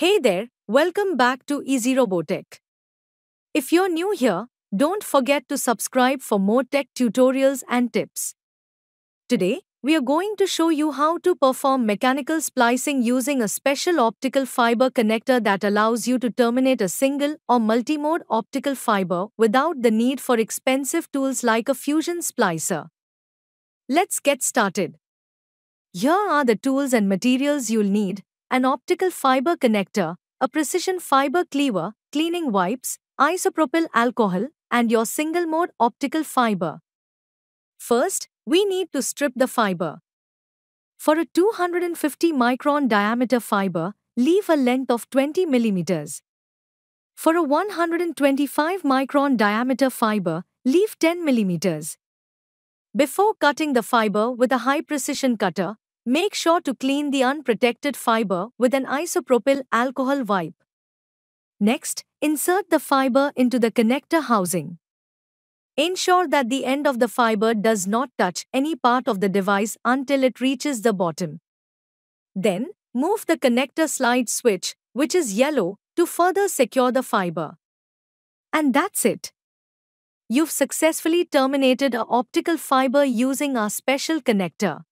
Hey there, welcome back to Easy Robotech. If you're new here, don't forget to subscribe for more tech tutorials and tips. Today, we are going to show you how to perform mechanical splicing using a special optical fiber connector that allows you to terminate a single or multimode optical fiber without the need for expensive tools like a fusion splicer. Let's get started. Here are the tools and materials you'll need an optical fiber connector, a precision fiber cleaver, cleaning wipes, isopropyl alcohol, and your single mode optical fiber. First, we need to strip the fiber. For a 250 micron diameter fiber, leave a length of 20 millimeters. For a 125 micron diameter fiber, leave 10 millimeters. Before cutting the fiber with a high precision cutter, Make sure to clean the unprotected fiber with an isopropyl alcohol wipe. Next, insert the fiber into the connector housing. Ensure that the end of the fiber does not touch any part of the device until it reaches the bottom. Then, move the connector slide switch, which is yellow, to further secure the fiber. And that's it. You've successfully terminated a optical fiber using our special connector.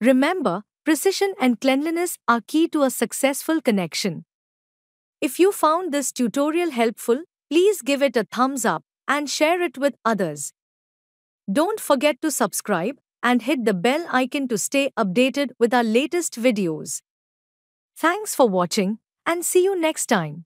Remember, precision and cleanliness are key to a successful connection. If you found this tutorial helpful, please give it a thumbs up and share it with others. Don't forget to subscribe and hit the bell icon to stay updated with our latest videos. Thanks for watching and see you next time.